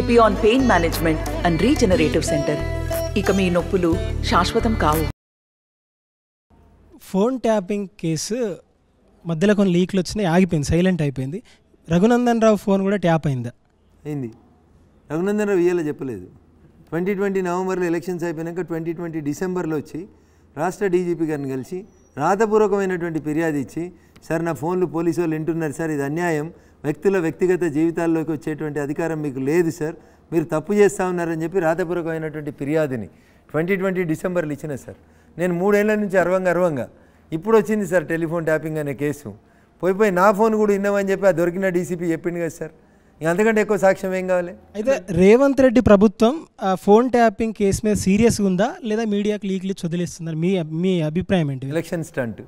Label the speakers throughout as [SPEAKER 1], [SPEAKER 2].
[SPEAKER 1] Epione pain management and regenerative centre ఇక మీ నొప్పులు శాశ్వతం కావు ఫోన్ ట్యాపింగ్ కేసు మధ్యలో కొన్ని లీక్లు వచ్చినాయి ఆగిపోయింది సైలెంట్ అయిపోయింది రఘునందన్ రావు ఫోన్ కూడా ట్యాప్ అయిందా
[SPEAKER 2] అయింది రఘునందన్ రావు ఇయ్యాలో చెప్పలేదు ట్వంటీ ట్వంటీ నవంబర్లో ఎలక్షన్స్ అయిపోయినాక ట్వంటీ ట్వంటీ డిసెంబర్లో వచ్చి రాష్ట్ర డీజీపీ గారిని కలిసి రాతపూర్వకమైనటువంటి ఫిర్యాదు ఇచ్చి సార్ నా ఫోన్లు పోలీసు వాళ్ళు వింటున్నారు సార్ ఇది అన్యాయం వ్యక్తుల వ్యక్తిగత జీవితాల్లోకి వచ్చేటువంటి అధికారం మీకు లేదు సార్ మీరు తప్పు చేస్తూ ఉన్నారని చెప్పి రాతపూర్వకమైనటువంటి ఫిర్యాదుని ట్వంటీ ట్వంటీ డిసెంబర్లు ఇచ్చిన సార్ నేను మూడేళ్ల నుంచి అర్వంగా అర్వంగా ఇప్పుడు వచ్చింది సార్ టెలిఫోన్ ట్యాపింగ్ అనే కేసు పోయిపోయి నా ఫోన్ కూడా విన్నామని చెప్పి ఆ దొరికిన డీసీపీ చెప్పింది కదా సార్ అంతకంటే ఎక్కువ సాక్ష్యం ఏం కావాలి అయితే
[SPEAKER 1] రేవంత్ రెడ్డి ప్రభుత్వం ఫోన్ ట్యాపింగ్ కేసు మీద సీరియస్గా ఉందా లేదా మీడియాకు లీక్లీ వదిలేస్తుందా మీ మీ అభిప్రాయం ఏంటి ఎలక్షన్ స్టంట్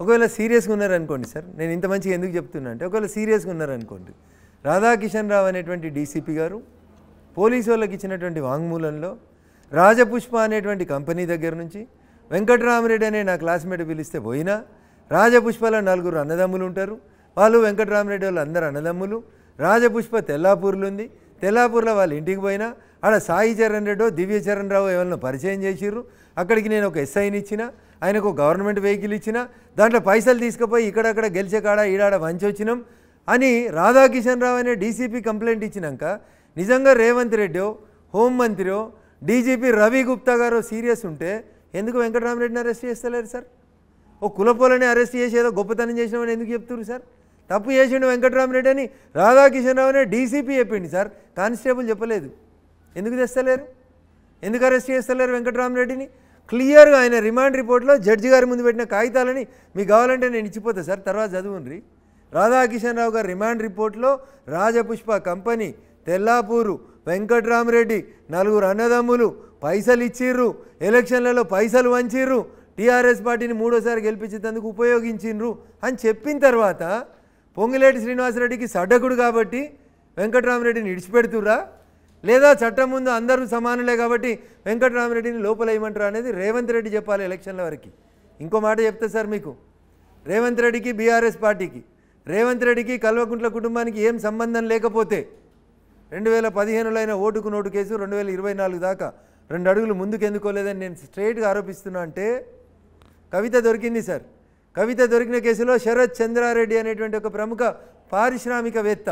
[SPEAKER 2] ఒకవేళ సీరియస్గా ఉన్నారనుకోండి సార్ నేను ఇంత మంచిగా ఎందుకు చెప్తున్నా అంటే ఒకవేళ సీరియస్గా ఉన్నారనుకోండి రాధాకిషన్ రావు అనేటువంటి డీసీపీ గారు పోలీసు వాళ్ళకి ఇచ్చినటువంటి వాంగ్మూలంలో రాజపుష్ప అనేటువంటి కంపెనీ దగ్గర నుంచి వెంకటరామరెడ్డి అనే నా క్లాస్మేట్ పిలిస్తే పోయినా రాజపుష్పలో నలుగురు అన్నదమ్ములు ఉంటారు వాళ్ళు వెంకటరామరెడ్డి వాళ్ళు అందరు అన్నదమ్ములు రాజపుష్ప తెల్లాపూర్లు ఉంది తెల్లాపూర్లో వాళ్ళ ఇంటికి పోయినా ఆడ సాయి చరణ్ రెడ్డో దివ్య చరణ్ రావు ఎవరినో పరిచయం చేసిర్రు అక్కడికి నేను ఒక ఎస్ఐని ఇచ్చిన ఆయనకు గవర్నమెంట్ వెహికల్ ఇచ్చిన దాంట్లో పైసలు తీసుకుపోయి ఇక్కడక్కడ గెలిచే కాడ ఈడాడ వంచొచ్చినాం అని రాధాకిషన్ రావు అనే డీసీపీ కంప్లైంట్ ఇచ్చినాక నిజంగా రేవంత్ రెడ్డో హోంమంత్రి డీజీపీ రవి గుప్తా గారు సీరియస్ ఉంటే ఎందుకు వెంకటరామరెడ్డిని అరెస్ట్ చేస్తలేరు సార్ ఓ కులపోలని అరెస్ట్ చేసి ఏదో గొప్పతనం చేసినామని ఎందుకు చెప్తున్నారు సార్ తప్పు చేసిండు వెంకటరామరెడ్డి అని రాధాకిషన్ రావు అనే డీసీపీ చెప్పిండి సార్ కానిస్టేబుల్ చెప్పలేదు ఎందుకు తెస్తలేరు ఎందుకు అరెస్ట్ చేస్తలేరు వెంకటరామరెడ్డిని క్లియర్గా ఆయన రిమాండ్ రిపోర్ట్లో జడ్జి గారి ముందు పెట్టిన కాగితాలని మీకు కావాలంటే నేను ఇచ్చిపోతాను సార్ తర్వాత చదువునరి రాధాకిషన్ రావు గారి రిమాండ్ రిపోర్ట్లో రాజపుష్ప కంపెనీ తెల్లాపూరు వెంకట్రామరెడ్డి నలుగురు అన్నదమ్ములు పైసలు ఇచ్చిర్రు ఎలక్షన్లలో పైసలు వంచిర్రు టీఆర్ఎస్ పార్టీని మూడోసారి గెలిపించేందుకు ఉపయోగించిండ్రు అని చెప్పిన తర్వాత పొంగిలేటి శ్రీనివాసరెడ్డికి సడ్డకుడు కాబట్టి వెంకట్రామరెడ్డిని ఇడిచిపెడుతురా లేదా చట్టం ముందు అందరూ సమానులే కాబట్టి వెంకటరామరెడ్డిని లోపల ఇవ్వమంటారు అనేది రేవంత్ రెడ్డి చెప్పాలి ఎలక్షన్ల వరకు ఇంకో మాట చెప్తే సార్ మీకు రేవంత్ రెడ్డికి బీఆర్ఎస్ పార్టీకి రేవంత్ రెడ్డికి కల్వకుంట్ల కుటుంబానికి ఏం సంబంధం లేకపోతే రెండు వేల పదిహేనులో అయిన ఓటుకు నోటు కేసు రెండు వేల ఇరవై నాలుగు దాకా రెండు అడుగులు ముందుకు ఎందుకోలేదని నేను స్ట్రేట్గా ఆరోపిస్తున్నా అంటే కవిత దొరికింది సార్ కవిత దొరికిన కేసులో శరత్ చంద్రారెడ్డి అనేటువంటి ఒక ప్రముఖ పారిశ్రామికవేత్త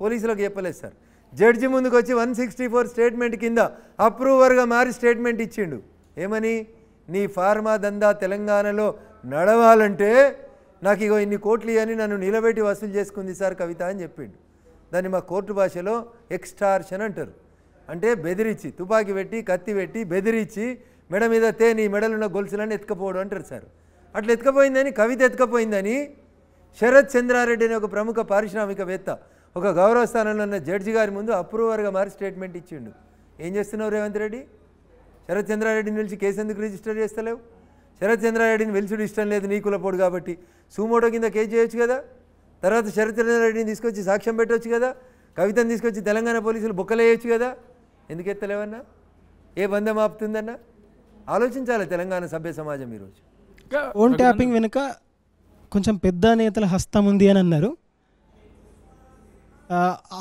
[SPEAKER 2] పోలీసులకు చెప్పలేదు సార్ జడ్జి ముందుకు వచ్చి వన్ సిక్స్టీ ఫోర్ స్టేట్మెంట్ కింద అప్రూవర్గా మారి స్టేట్మెంట్ ఇచ్చిండు ఏమని నీ ఫార్మా దందా తెలంగాణలో నడవాలంటే నాకు ఇగో ఇన్ని కోట్లు అని నన్ను నిలబెట్టి వసూలు చేసుకుంది సార్ కవిత అని చెప్పిండు దాన్ని మా కోర్టు భాషలో ఎక్స్టార్షన్ అంటారు అంటే బెదిరించి తుపాకీ పెట్టి కత్తి పెట్టి బెదిరించి మెడ మీద తే నీ మెడలున్న గొలుసులని ఎత్తుకపోవడం అంటారు సార్ అట్లా ఎత్తుకపోయిందని కవిత ఎత్తుకపోయిందని శరత్ చంద్రారెడ్డి అనే ఒక ప్రముఖ పారిశ్రామికవేత్త ఒక గౌరవ స్థానంలో ఉన్న జడ్జి గారి ముందు అప్రూవర్గా మారి స్టేట్మెంట్ ఇచ్చిండు ఏం చేస్తున్నావు రేవంత్ రెడ్డి శరత్ చంద్రారెడ్డిని పిలిచి కేసు ఎందుకు రిజిస్టర్ చేస్తలేవు శరత్ చంద్రారెడ్డిని పిలిచుడు ఇష్టం లేదు నీ కులపోడు కాబట్టి సూమోటో కింద కేసు చేయొచ్చు కదా తర్వాత శరత్ చంద్రారెడ్డిని తీసుకొచ్చి సాక్ష్యం పెట్టవచ్చు కదా కవితను తీసుకొచ్చి తెలంగాణ పోలీసులు బొక్కలేయచ్చు కదా ఎందుకు ఎత్తలేవన్నా ఏ బంధం ఆపుతుందన్నా ఆలోచించాలి తెలంగాణ సభ్య సమాజం ఈరోజు ఓన్ ట్యాపింగ్
[SPEAKER 1] వెనుక కొంచెం పెద్ద నేతల హస్తం ఉంది అని అన్నారు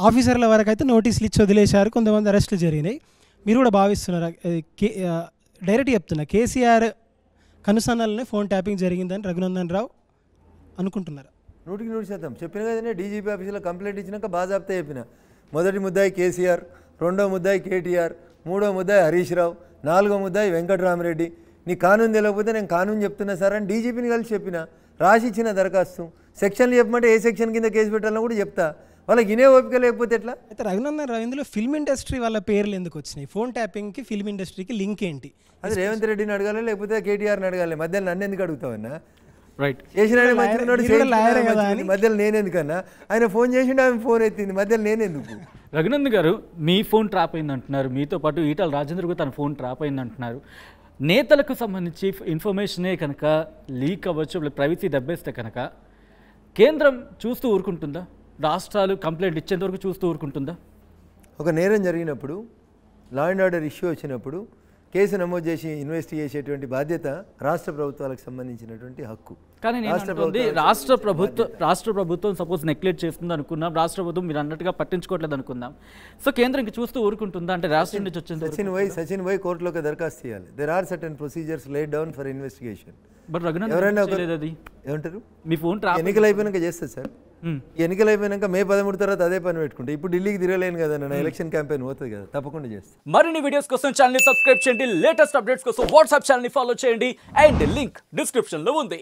[SPEAKER 1] ఆఫీసర్ల వరకు అయితే నోటీసులు ఇచ్చి వదిలేశారు కొంతమంది అరెస్టులు జరిగినాయి మీరు కూడా భావిస్తున్నారు కే డైరెక్ట్ చెప్తున్నా కేసీఆర్ కనుసన్నలనే ఫోన్ ట్యాపింగ్ జరిగిందని రఘునందన్ రావు అనుకుంటున్నారు
[SPEAKER 2] నూటికి నూటి శాతం చెప్పిన కదండి డీజీపీ ఆఫీసులో కంప్లైంట్ ఇచ్చినాక బాజాబ్తా చెప్పిన మొదటి ముద్దాయి కేసీఆర్ రెండో ముద్దాయి కేటీఆర్ మూడో ముద్దాయి హరీష్ రావు నాలుగో ముద్దాయి వెంకటరామరెడ్డి నీ కానూన్ తెలియకపోతే నేను కానూన్ చెప్తున్నా సార్ అని డీజీపీని కలిసి చెప్పిన రాసి ఇచ్చిన దరఖాస్తు సెక్షన్లు చెప్పమంటే ఏ సెక్షన్ కింద కేసు పెట్టాలని కూడా చెప్తా వాళ్ళకి ఇనే ఓపిక లేకపోతే ఎట్లా అయితే రఘునందన్ రావు ఇందులో
[SPEAKER 1] ఫిల్మ్ ఇండస్ట్రీ వాళ్ళ పేర్లు ఎందుకు వచ్చినాయి ఫోన్ ట్యాపింగ్కి ఫిల్మ్ ఇండస్ట్రీకి లింక్ ఏంటి అది రేవంత్ రెడ్డిని
[SPEAKER 2] అడగాలి లేకపోతే కేటీఆర్ని అడగాలి మధ్యాహ్నం నన్ను ఎందుకు అడుగుతావన్నా
[SPEAKER 1] రైట్ చేసిన
[SPEAKER 2] మధ్యలో నేనెందుకన్నా ఆయన ఫోన్ చేసిండు ఆమె ఫోన్ అయితే మధ్యలో నేనెందుకు
[SPEAKER 1] రఘునంద్ గారు మీ ఫోన్ ట్రాప్ అయింది అంటున్నారు మీతో పాటు ఈటల రాజేంద్ర కూడా తన ఫోన్ ట్రాప్ అయింది అంటున్నారు నేతలకు సంబంధించి ఇన్ఫర్మేషనే కనుక లీక్ అవ్వచ్చు ప్రైవసీ దెబ్బేస్తే కనుక
[SPEAKER 2] కేంద్రం చూస్తూ ఊరుకుంటుందా రాష్ట్రాలు కంప్లైంట్ ఇచ్చేంత వరకు చూస్తూ ఊరుకుంటుందా ఒక నేరం జరిగినప్పుడు లా అండ్ ఆర్డర్ ఇష్యూ వచ్చినప్పుడు కేసు నమోదు చేసి ఇన్వెస్ట్ చేసేటువంటి బాధ్యత రాష్ట్ర ప్రభుత్వాలకు సంబంధించినటువంటి హక్కు కానీ
[SPEAKER 1] రాష్ట్ర ప్రభుత్వం రాష్ట్ర ప్రభుత్వం సపోజ్ నెగ్లెక్ట్ చేస్తుంది అనుకున్నాం రాష్ట్ర ప్రభుత్వం మీరు అన్నట్టుగా పట్టించుకోవట్లేదు అనుకుందాం సో కేంద్రం ఇంక చూస్తూ ఊరుకుంటుందా అంటే రాష్ట్రం నుంచి వచ్చింది సచిన్ వై
[SPEAKER 2] సచిన్ వై కోర్టులోకి దరఖాస్తు చేయాలి there are certain procedures laid down for investigation but Raghunath ఎవరైనా ఏమంటారు మీ ఫోన్ ఎన్నికలు అయిపోయినాక చేస్తారు సార్ Hmm. ఎన్నికలు అయిపోయినాక మే పదమూడు తర్వాత అదే పని పెట్టుకుంటే ఇప్పుడు ఢిల్లీకి తిరగలేను కదా నా ఎలక్షన్ క్యాంపెయిన్ పోతుంది కదా తప్పకుండా చేస్తాను మరిన్ని వీడియోస్ కోసం ఛానల్ సబ్స్క్రైబ్ చేయండి లేటెస్ట్ అప్డేట్స్ కోసం వాట్సాప్ ఛానల్ ఫాలో చేయండి అండ్ లింక్ డిస్క్రిప్షన్ లో ఉంది